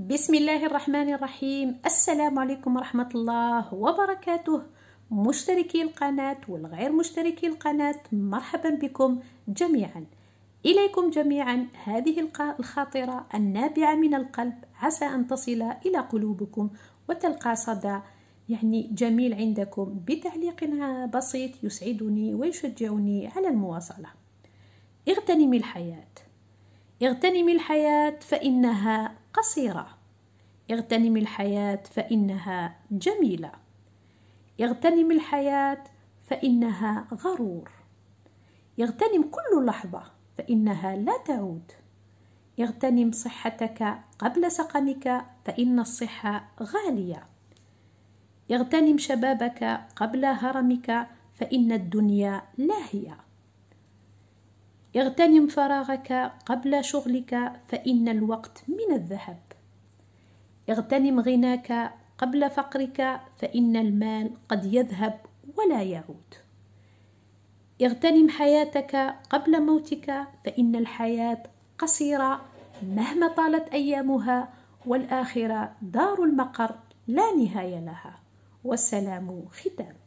بسم الله الرحمن الرحيم السلام عليكم ورحمة الله وبركاته مشتركي القناة والغير مشتركي القناة مرحبا بكم جميعا إليكم جميعا هذه الخاطرة النابعة من القلب عسى أن تصل إلى قلوبكم وتلقى صدى يعني جميل عندكم بتعليق بسيط يسعدني ويشجعني على المواصلة اغتنمي الحياة اغتنمي الحياة فإنها قصيرة اغتنم الحياة فإنها جميلة اغتنم الحياة فإنها غرور اغتنم كل لحظة فإنها لا تعود اغتنم صحتك قبل سقمك فإن الصحة غالية اغتنم شبابك قبل هرمك فإن الدنيا لاهية اغتنم فراغك قبل شغلك فإن الوقت من الذهب اغتنم غناك قبل فقرك فإن المال قد يذهب ولا يعود اغتنم حياتك قبل موتك فإن الحياة قصيرة مهما طالت أيامها والآخرة دار المقر لا نهاية لها والسلام ختام